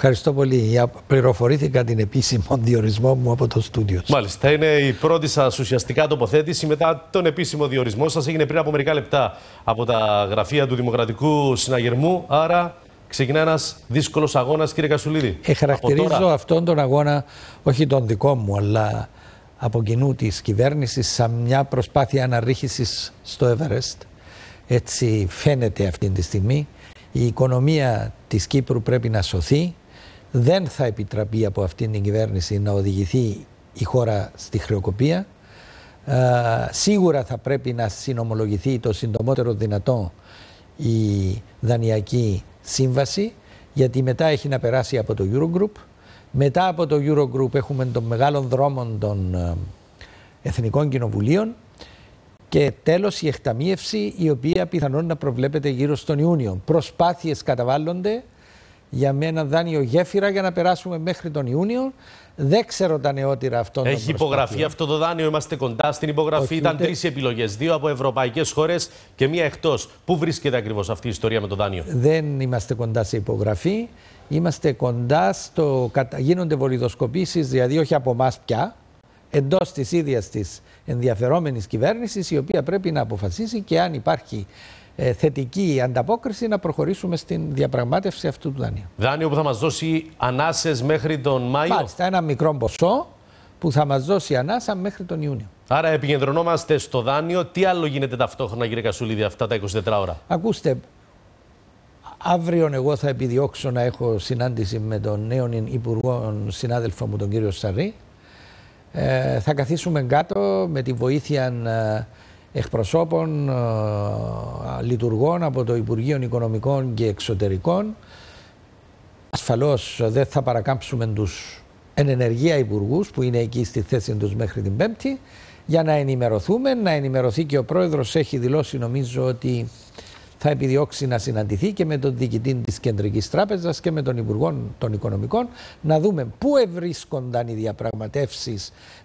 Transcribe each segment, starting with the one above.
Ευχαριστώ πολύ. Πληροφορήθηκα την επίσημο διορισμό μου από το στούντιο. Μάλιστα. Είναι η πρώτη σας ουσιαστικά τοποθέτηση μετά τον επίσημο διορισμό σας. Έγινε πριν από μερικά λεπτά από τα γραφεία του Δημοκρατικού Συναγερμού. Άρα ξεκινά ένας δύσκολος αγώνας, κύριε Κασουλίδη. Ε, χαρακτηρίζω τώρα... αυτόν τον αγώνα, όχι τον δικό μου, αλλά από κοινού της κυβέρνησης, σαν μια προσπάθεια αναρρίχησης στο Εβερεστ. Έτσι φαίνεται αυτή τη στιγμή. Η οικονομία της Κύπρου πρέπει να σωθεί δεν θα επιτραπεί από αυτήν την κυβέρνηση να οδηγηθεί η χώρα στη χρεοκοπία. Ε, σίγουρα θα πρέπει να συνομολογηθεί το συντομότερο δυνατό η δανειακή σύμβαση γιατί μετά έχει να περάσει από το Eurogroup. Μετά από το Eurogroup έχουμε τον μεγάλο δρόμο των ε, Εθνικών Κοινοβουλίων και τέλος η εκταμίευση η οποία πιθανόν να προβλέπεται γύρω στον Ιούνιο. Προσπάθειες καταβάλλονται για με ένα δάνειο γέφυρα για να περάσουμε μέχρι τον Ιούνιο. Δεν ξέρω τα νεότερα αυτών. Έχει υπογραφεί αυτό το δάνειο, είμαστε κοντά στην υπογραφή. Όχι Ήταν ούτε... τρεις επιλογές: δύο από ευρωπαϊκές χώρες και μία εκτός. Πού βρίσκεται ακριβώς αυτή η ιστορία με το δάνειο, Δεν είμαστε κοντά σε υπογραφή. Είμαστε κοντά στο. Γίνονται βολιδοσκοπήσεις, δηλαδή όχι από εμάς πια, εντός της ίδιας της ενδιαφερόμενης κυβέρνησης, η οποία πρέπει να αποφασίσει και αν υπάρχει ε, θετική ανταπόκριση να προχωρήσουμε στην διαπραγμάτευση αυτού του δανείου. Δάνειο που θα μας δώσει ανάσες μέχρι τον Μάιο. Μάλιστα, ένα μικρό ποσό που θα μας δώσει ανάσα μέχρι τον Ιούνιο. Άρα επικεντρωνόμαστε στο δάνειο. Τι άλλο γίνεται ταυτόχρονα κύριε Κασούλιδη αυτά τα 24 ώρα. Ακούστε, Αύριο εγώ θα επιδιώξω να έχω συνάντηση με τον νέο υπουργό συνάδελφο μου τον κύριο Σαρή. Ε, θα καθίσουμε κάτω με τη βοήθεια ε, εκπροσώπων ε, λειτουργών από το Υπουργείο Οικονομικών και Εξωτερικών. Ασφαλώς ε, δεν θα παρακάμψουμε τους εν ενεργεία υπουργούς που είναι εκεί στη θέση τους μέχρι την Πέμπτη για να ενημερωθούμε, να ενημερωθεί και ο πρόεδρος έχει δηλώσει νομίζω ότι θα επιδιώξει να συναντηθεί και με τον διοικητή της Κεντρικής Τράπεζας και με τον Υπουργό των Οικονομικών να δούμε πού ευρίσκονταν οι διαπραγματεύσεις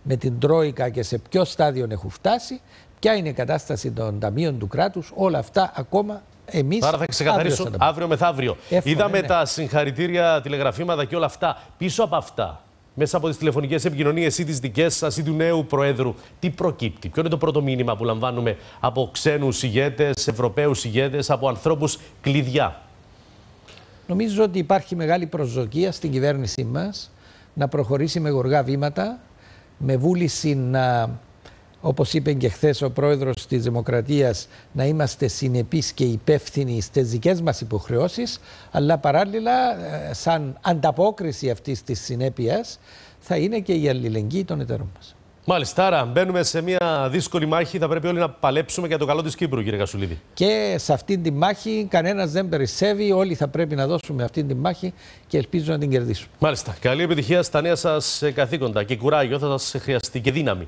με την Τρόικα και σε ποιο στάδιο έχουν φτάσει, ποια είναι η κατάσταση των ταμείων του κράτους, όλα αυτά ακόμα Εμείς Άρα θα ξεκαθαρίσουν αύριο, αύριο μεθαύριο. Εύχομαι, Είδαμε ναι, ναι. τα συγχαρητήρια, τηλεγραφήματα και όλα αυτά. Πίσω από αυτά, μέσα από τις τηλεφωνικές επικοινωνίες ή τις δικές σας ή του νέου Προέδρου, τι προκύπτει, ποιο είναι το πρώτο μήνυμα που λαμβάνουμε από ξένους ηγέτες, Ευρωπαίους ηγέτες, από ανθρώπους κλειδιά. Νομίζω ότι υπάρχει μεγάλη προσδοκία στην κυβέρνησή μας να προχωρήσει με γοργά βήματα, με βούληση να όπως είπε και χθες ο πρόεδρος της Δημοκρατίας, να είμαστε συνεπείς και υπεύθυνοι στις δικές μας υποχρεώσεις, αλλά παράλληλα ε, σαν ανταπόκριση αυτής της συνέπειας θα είναι και η αλληλεγγύη των εταίρων μας. Μάλιστα, άρα μπαίνουμε σε μια δύσκολη μάχη. Θα πρέπει όλοι να παλέψουμε για το καλό της Κύπρου, κύριε Κασουλίδη. Και σε αυτήν τη μάχη κανένας δεν περισσεύει. Όλοι θα πρέπει να δώσουμε αυτήν τη μάχη και ελπίζω να την κερδίσουμε. Μάλιστα. Καλή επιτυχία στα νέα σας καθήκοντα και κουράγιο. Θα σας χρειαστεί και δύναμη.